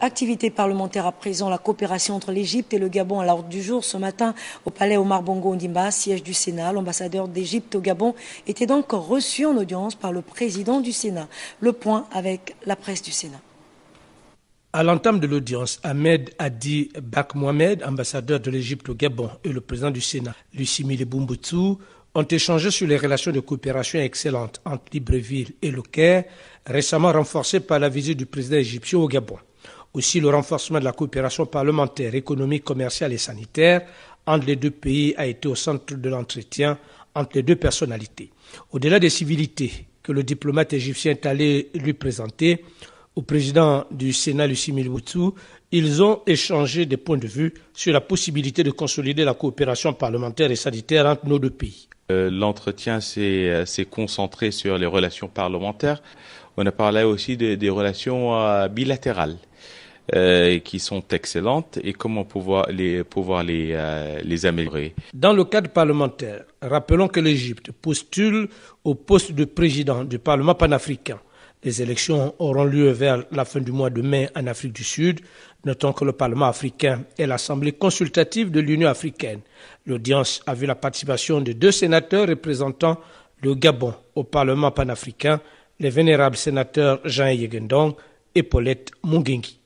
Activité parlementaire à présent, la coopération entre l'Égypte et le Gabon à l'ordre du jour ce matin au palais Omar Bongo Ondimba, siège du Sénat. L'ambassadeur d'Égypte au Gabon était donc reçu en audience par le président du Sénat. Le point avec la presse du Sénat. À l'entame de l'audience, Ahmed Adi Bak Mohamed, ambassadeur de l'Égypte au Gabon, et le président du Sénat, Lucimile Bumbutsu, ont échangé sur les relations de coopération excellentes entre Libreville et le Caire, récemment renforcées par la visite du président égyptien au Gabon. Aussi, le renforcement de la coopération parlementaire, économique, commerciale et sanitaire entre les deux pays a été au centre de l'entretien entre les deux personnalités. Au-delà des civilités que le diplomate égyptien est allé lui présenter, au président du Sénat, Lucie Milboutou, ils ont échangé des points de vue sur la possibilité de consolider la coopération parlementaire et sanitaire entre nos deux pays. Euh, l'entretien euh, s'est concentré sur les relations parlementaires. On a parlé aussi des relations euh, bilatérales. qui sont excellentes et comment pouvoir les, les améliorer. Dans le cadre parlementaire, rappelons que l'Égypte postule au poste de président du Parlement panafricain. Les élections auront lieu vers la fin du mois de mai en Afrique du Sud. Notons que le Parlement africain est l'Assemblée consultative de l'Union africaine. L'audience a vu la participation de deux sénateurs représentant le Gabon au Parlement panafricain, les vénérables sénateurs Jean Yegendong et Paulette Mungengi.